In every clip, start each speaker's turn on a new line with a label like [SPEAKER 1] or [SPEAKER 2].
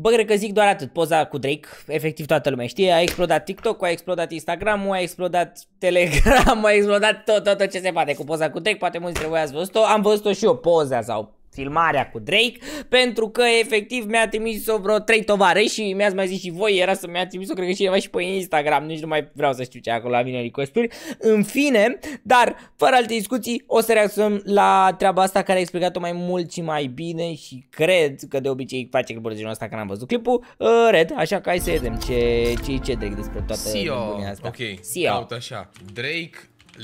[SPEAKER 1] Bă, cred că zic doar atât, poza cu Drake, efectiv toată lumea știe, a explodat TikTok, a explodat Instagram, a explodat Telegram, a explodat tot, tot, tot ce se poate cu poza cu Drake, poate mulți dintre voi ați văzut-o, am văzut-o și eu, poza sau filmarea cu Drake pentru că efectiv mi-a trimis-o vreo 3 tovare și mi-ați mai zis și voi, era să mi-a trimis-o cred că cineva și pe Instagram, nici nu mai vreau să știu ce acolo la mine ricosturi. În fine, dar fără alte discuții o să reacționăm la treaba asta care a explicat-o mai mult și mai bine și cred că de obicei face clipul de genul ăsta că n-am văzut clipul uh, Red, așa că hai să vedem ce, ce, ce Drake despre toată Sio.
[SPEAKER 2] asta. Ok, Sio. caut așa. Drake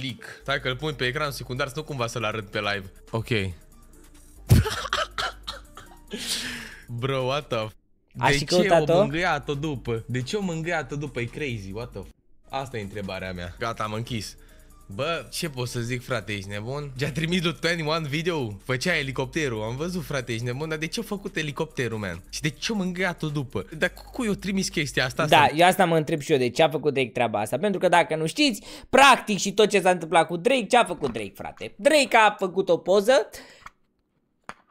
[SPEAKER 2] leak. Stai că îl pun pe ecran secundar să nu cumva să-l arăt pe live. Ok, Bro, what the f- de Aș ce o mângâiat o după? De ce o mângâiat-o după? E crazy, what the f- Asta e întrebarea mea. Gata, am închis. Bă, ce pot să zic, frate, ești nebun? Ge-a trimis lui 21 video făcea elicopterul, am văzut, frate, ești nebun, dar de ce a făcut elicopterul, man? Și de ce o mângâiat-o după? Dar cu cui o trimis chestia asta? Da, sau?
[SPEAKER 1] eu asta mă întreb și eu, de ce a făcut Drake treaba asta? Pentru că dacă nu știți, practic și tot ce s-a întâmplat cu Drake, ce a făcut Drake, frate? Drake a făcut o poză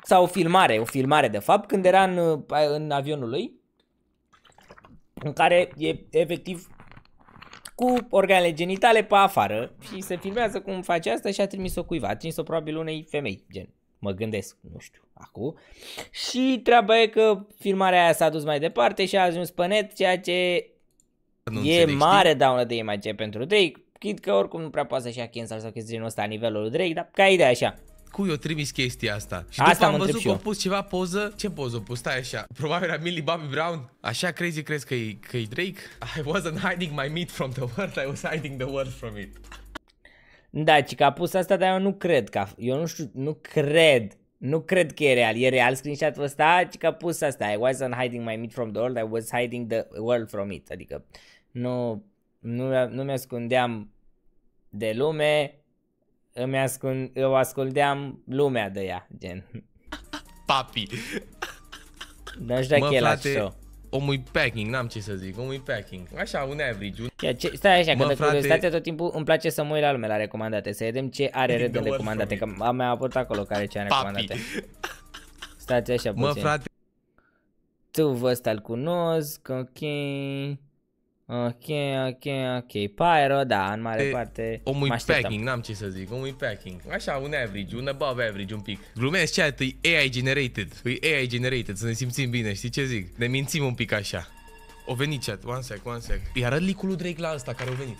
[SPEAKER 1] sau o filmare, o filmare de fapt, când era în, în avionul lui, în care e efectiv cu organele genitale pe afară și se filmează cum face asta și a trimis-o cuiva, a trimis-o probabil unei femei, gen, mă gândesc, nu știu, acum. Și treaba e că filmarea aia s-a dus mai departe și a ajuns pe net, ceea ce nu e înțeleg, mare știi? daună de imagine pentru Drake, chid că oricum nu prea poate să-și ia cancel sau chestii din ăsta la nivelul lui Drake, dar ca ideea așa
[SPEAKER 2] cui o trimis chestia asta. Și asta după am văzut că a pus ceva poză. Ce poză pus? Stai așa. Probabil era Millie Bobby Brown. Așa crazy crezi că e că e Drake? I wasn't hiding my meat from the world, I was hiding the world from it.
[SPEAKER 1] Da, ci că a pus asta, dar eu nu cred că eu nu știu, nu cred nu cred că e real. E real screenshot-ul ăsta? Ci că a pus asta. I wasn't hiding my meat from the world. I was hiding the world from it. Adică nu, nu, nu mi-ascundeam de lume îmi ascund, eu ascundeam lumea
[SPEAKER 2] de ea, gen. Papi.
[SPEAKER 1] Nu știu dacă la show.
[SPEAKER 2] Omul packing, n-am ce să zic, omul packing. Așa, un average. Un... Ia, ce, stai așa, când că de frate... curiozitate
[SPEAKER 1] tot timpul îmi place să mă uit la lume la recomandate, să vedem ce are red în recomandate, că am mai avut acolo care ce are recomandate. Stați așa puțin. Mă, frate. Tu vă ăsta-l cunosc, ok. Ok, ok, ok. Pyro, da, în mare e, parte Omul e packing,
[SPEAKER 2] n-am ce să zic, omul e packing. Așa, un average, un above average, un pic. Glumesc, ai e AI generated. E AI generated, să ne simțim bine, știi ce zic? Ne mințim un pic așa. O venit chat, one sec, one sec. Iar arăt licul lui Drake la asta care a venit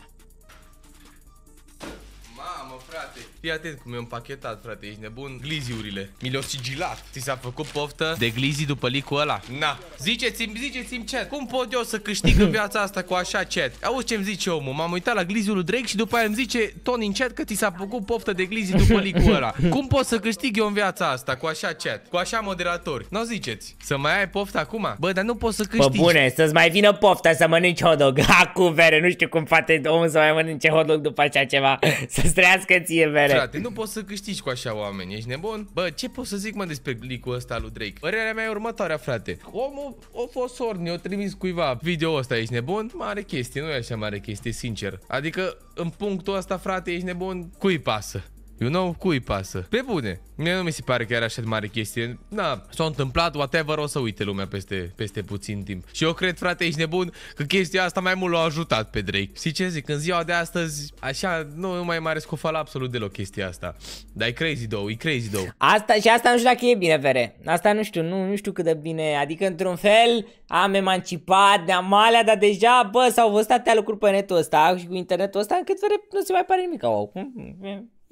[SPEAKER 2] frate. Fii atent cum e împachetat, frate, ești nebun. Gliziurile. Mi le o sigilat. Ți s-a făcut poftă de glizi după licul ăla. Na. Ziceți-mi, ziceți-mi chat. Cum pot eu să câștig în viața asta cu așa chat? Auzi ce-mi zice omul. M-am uitat la gliziul lui Drake și după aia îmi zice Tony în chat că ți s-a făcut poftă de glizi după licul ăla. Cum pot să câștig eu în viața asta cu așa chat? Cu așa moderatori? Nu ziceți. Să mai ai poftă acum? Bă, dar nu poți să câștigi. Bă, bune,
[SPEAKER 1] să-ți mai vină pofta să mănânci hot dog. Acum, vere, nu știu cum poate omul să mai mănânce hot dog după așa ceva. Să-ți trăiască ție e vere. Frate, nu
[SPEAKER 2] poți să câștigi cu așa oameni, ești nebun? Bă, ce pot să zic mă despre glicul ăsta lui Drake? Părerea mea e următoarea, frate. Omul o fost orni, o trimis cuiva video ăsta, ești nebun? Mare chestie, nu e așa mare chestie, sincer. Adică, în punctul ăsta, frate, ești nebun, cui pasă? You know? Cui pasă? Pe bune. Mie nu mi se pare că era așa de mare chestie. Na, s-a întâmplat, whatever, o să uite lumea peste, peste puțin timp. Și eu cred, frate, ești nebun, că chestia asta mai mult l-a ajutat pe Drake. Și ce zic, în ziua de astăzi, așa, nu, nu mai mare scofală absolut deloc chestia asta. Dar e crazy, două, e crazy, două.
[SPEAKER 1] Asta, și asta nu știu dacă e bine, Vere. Asta nu știu, nu, nu știu cât de bine. Adică, într-un fel, am emancipat, ne-am alea, dar deja, bă, s-au văzut atâtea lucruri pe netul ăsta și cu internetul ăsta, încât, Vere, nu se mai pare nimic. Wow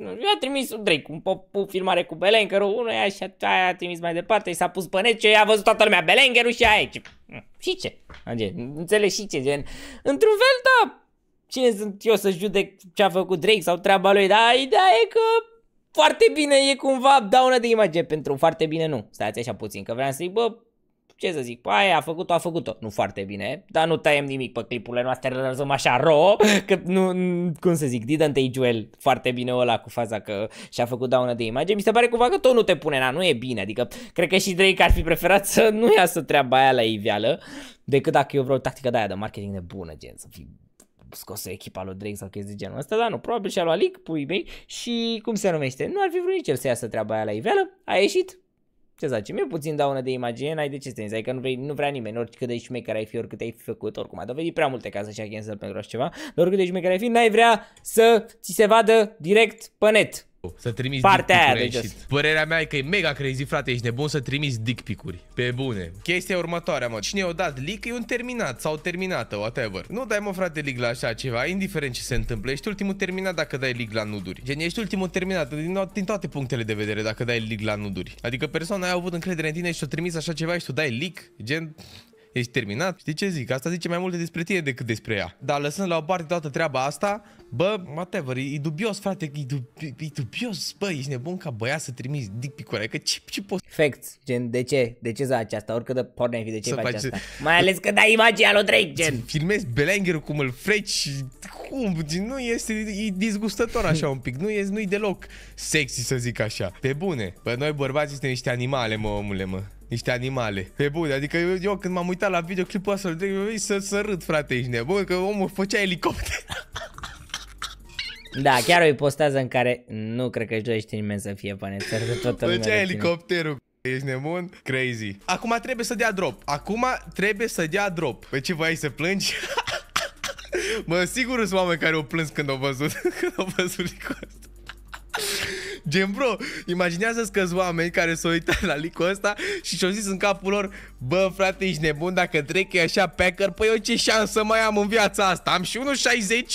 [SPEAKER 1] nu i-a trimis un Drake, un pop, o filmare cu unul unuia și aia a trimis mai departe și s-a pus pe net și a văzut toată lumea Belengerul și aia ce, și ce, adică, înțelegi și ce, gen, într-un fel, da, cine sunt eu să judec ce a făcut Drake sau treaba lui, dar ideea e că foarte bine e cumva daună de imagine pentru foarte bine nu, stați așa puțin, că vreau să zic, bă, ce să zic, păi a făcut-o, a făcut-o. Nu foarte bine, dar nu taiem nimic pe clipurile noastre, le lăsăm așa ro, că nu, cum să zic, didn't age well foarte bine ăla cu faza că și-a făcut daună de imagine. Mi se pare cumva că tot nu te pune na, nu e bine, adică cred că și Drake ar fi preferat să nu iasă treaba aia la iveală, decât dacă eu vreau tactică de aia de marketing de bună, gen, să fi scos echipa lui Drake sau chestii de genul ăsta, dar nu, probabil și-a luat leak, pui mei, și cum se numește, nu ar fi vrut nici el să iasă treaba aia la iveală, a ieșit, ce să facem, e puțin daună de imagine, n-ai de ce să că nu, vrei, nu vrea nimeni, oricât de șmecher ai fi, oricât ai fi făcut, oricum a dovedit prea multe ca să-și ia cancel pentru așa ceva, dar oricât de șmecher ai fi, n-ai vrea să ți se vadă direct pe net. Să trimiți Partea dick aia de deci
[SPEAKER 2] Părerea mea e că e mega crazy, frate, ești nebun să trimiți dick picuri. Pe bune. Chestia următoarea, mă. Cine o dat leak e un terminat sau terminată, whatever. Nu dai, mă, frate, leak la așa ceva, indiferent ce se întâmplă. Ești ultimul terminat dacă dai leak la nuduri. Gen, ești ultimul terminat din, din toate punctele de vedere dacă dai leak la nuduri. Adică persoana aia a avut încredere în tine și o trimis așa ceva și tu dai leak. Gen, ești terminat. Știi ce zic? Asta zice mai multe despre tine decât despre ea. Dar lăsând la o parte toată treaba asta, bă, whatever, e, dubios, frate, e, dubi, e dubios, bă, ești nebun ca băiat să trimiți dick pic că ce, ce poți... Facts, gen, de ce? De ce să asta? Oricât de porn ai fi, de ce faci, faci asta? Mai ales că dai imaginea lui Drake, gen. Filmezi Belanger cum îl freci, cum, nu este, e disgustător așa un pic, nu e, nu e deloc sexy să zic așa. Pe bune, bă, noi bărbații suntem niște animale, mă, omule, mă niște animale. Pe bune, adică eu, eu când m-am uitat la videoclipul ăsta, să, să râd, frate, ești nebun, că omul făcea elicopter.
[SPEAKER 1] Da, chiar o postează în care nu cred că își dorește nimeni să fie panețări de toată lumea. Făcea elicopterul.
[SPEAKER 2] Ești nebun? Crazy. Acum trebuie să dea drop. Acum trebuie să dea drop. Pe ce voiai să plângi? mă, sigur sunt oameni care o plâns când au văzut, când au văzut licul ăsta. Gen, bro, imaginează-ți că oameni care s-au uitat la licul ăsta și și-au zis în capul lor, bă, frate, ești nebun dacă trec e așa Packer, păi eu ce șansă mai am în viața asta? Am și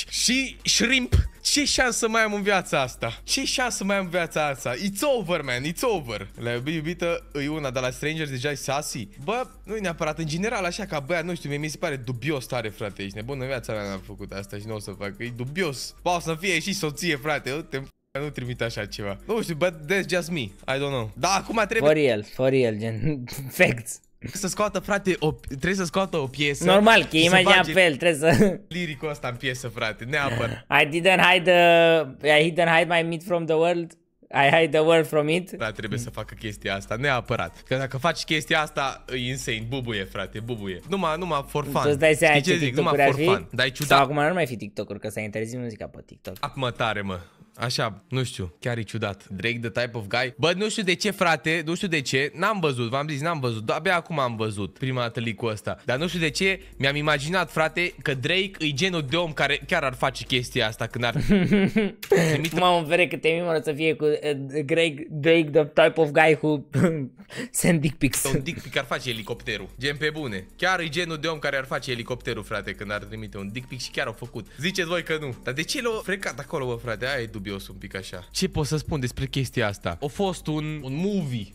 [SPEAKER 2] 1,60 și shrimp. Ce șansă mai am în viața asta? Ce șansă mai am în viața asta? It's over, man, it's over. La iubit, iubită, e una, dar la Strangers deja e sassy. Bă, nu e neapărat, în general, așa ca băia, nu știu, mie mi se pare dubios tare, frate, ești nebun în viața mea, n-am făcut asta și nu o să fac, e dubios. Poate să fie și soție, frate, uite nu trimit așa ceva. Nu știu, but that's just me. I don't know. Da, acum trebuie... For real, for real, gen. Facts. Să scoată, frate, o, trebuie să scoată o piesă Normal, că e imaginea pe el, trebuie să... Liricul ăsta în piesă, frate, neapărat
[SPEAKER 1] I didn't hide the... I didn't hide my meat from the world I hide the world from it Da,
[SPEAKER 2] trebuie să facă chestia asta, neapărat Că dacă faci chestia asta, e insane, bubuie, frate, bubuie Numai, numai for fun Tu îți dai seama ce, ce zic, numai for fun Dar ciudat Sau acum
[SPEAKER 1] nu mai fi TikTok-uri, că s-a interzis
[SPEAKER 2] muzica pe TikTok Acum tare, mă Așa, nu știu, chiar e ciudat. Drake, the type of guy. Bă, nu știu de ce, frate, nu știu de ce. N-am văzut, v-am zis, n-am văzut. Abia acum am văzut prima dată licul ăsta. Dar nu știu de ce, mi-am imaginat, frate, că Drake e genul de om care chiar ar face chestia asta când ar...
[SPEAKER 1] Trimite... Mamă, vere că te mimoră să fie cu eh, Drake, Drake, the type of guy who send dick pics. Un dick
[SPEAKER 2] pic ar face elicopterul. Gen pe bune. Chiar e genul de om care ar face elicopterul, frate, când ar trimite un dick pic și chiar au făcut. Ziceți voi că nu. Dar de ce l-au frecat acolo, bă, frate? Aia e dubi dubios un pic așa. Ce pot să spun despre chestia asta? A fost un, un movie.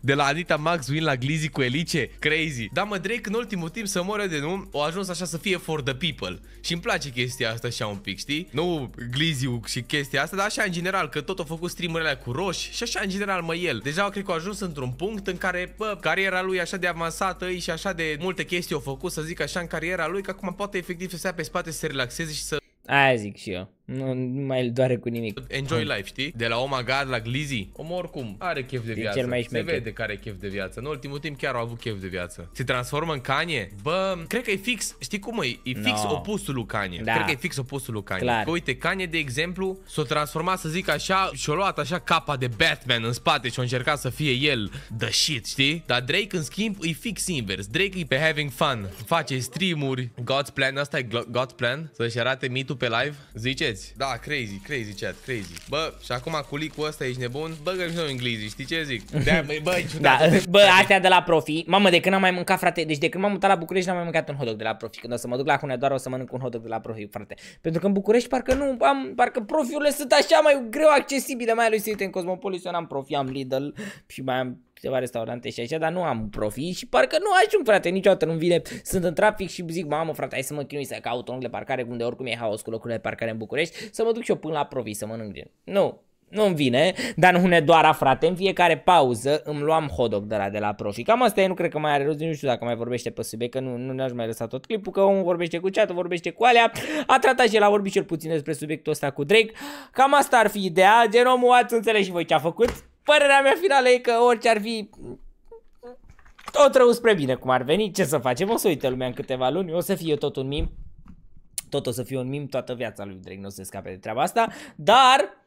[SPEAKER 2] de la Anita win la Glizzy cu Elice, crazy. Da, mă, Drake în ultimul timp să moare de nu, o ajuns așa să fie for the people. Și îmi place chestia asta așa un pic, știi? Nu glizzy și chestia asta, dar așa în general, că tot a făcut streamurile cu roși și așa în general mă el. Deja cred că a ajuns într-un punct în care, bă, cariera lui așa de avansată și așa de multe chestii au făcut, să zic așa, în cariera lui, că acum poate efectiv să se pe spate să se relaxeze și să...
[SPEAKER 1] Aia zic și eu. Nu, nu mai îl doare cu nimic. Enjoy
[SPEAKER 2] life, știi? De la Oma God, la Glizzy. Om oricum are chef de viață. Cel mai Se vede care are chef de viață. În ultimul timp chiar au avut chef de viață. Se transformă în Kanye? Bă, cred că e fix, știi cum e? E fix no. opusul lui Kanye. Da. Cred că e fix opusul lui Kanye. Clar. Că uite, Kanye, de exemplu, s-a transformat, să zic așa, și-a luat așa capa de Batman în spate și-a încercat să fie el the shit, știi? Dar Drake, în schimb, e fix invers. Drake e pe having fun. Face streamuri. God's plan, asta e God's plan? Să-și arate mitul pe live. Zice, vedeți. Da, crazy, crazy chat, crazy. Bă, și acum cu licul ăsta ești nebun? Bă, și noi englezii, știi ce zic? Da, bă, bă, da,
[SPEAKER 1] bă, astea de la profi. Mamă, de când am mai mâncat, frate, deci de când m-am mutat la București n-am mai mâncat un hotdog de la profi. Când o să mă duc la Hunedoara o să mănânc un hotdog de la profi, frate. Pentru că în București parcă nu am, parcă profiurile sunt așa mai greu accesibile, mai ales uite în Cosmopolis, eu n-am profi, am Lidl și mai am câteva restaurante și așa, dar nu am profit și parcă nu ajung, frate, niciodată nu vine. Sunt în trafic și zic, mamă, frate, hai să mă chinui să caut un de parcare, unde oricum e haos cu locurile de parcare în București, să mă duc și eu până la profi să mănânc gen. Nu, nu-mi vine, dar nu ne doar frate, în fiecare pauză îmi luam hotdog de la, de la profi. Cam asta e, nu cred că mai are rost, nu știu dacă mai vorbește pe subiect, că nu, nu ne-aș mai lăsa tot clipul, că omul vorbește cu chat, vorbește cu alea, a tratat și el, a vorbit cel puțin despre subiectul ăsta cu Drake. Cam asta ar fi ideea, gen omul ați înțeles și voi ce a făcut. Părerea mea finală e că orice ar fi tot rău spre bine cum ar veni, ce să facem, o să uite lumea în câteva luni, o să fie tot un mim, tot o să fie un mim toată viața lui Drake, nu o să scape de treaba asta, dar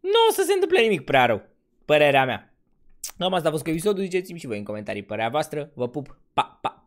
[SPEAKER 1] nu o să se întâmple nimic prea rău, părerea mea. am asta a fost cu episodul, ziceți-mi și voi în comentarii părerea voastră, vă pup, pa, pa!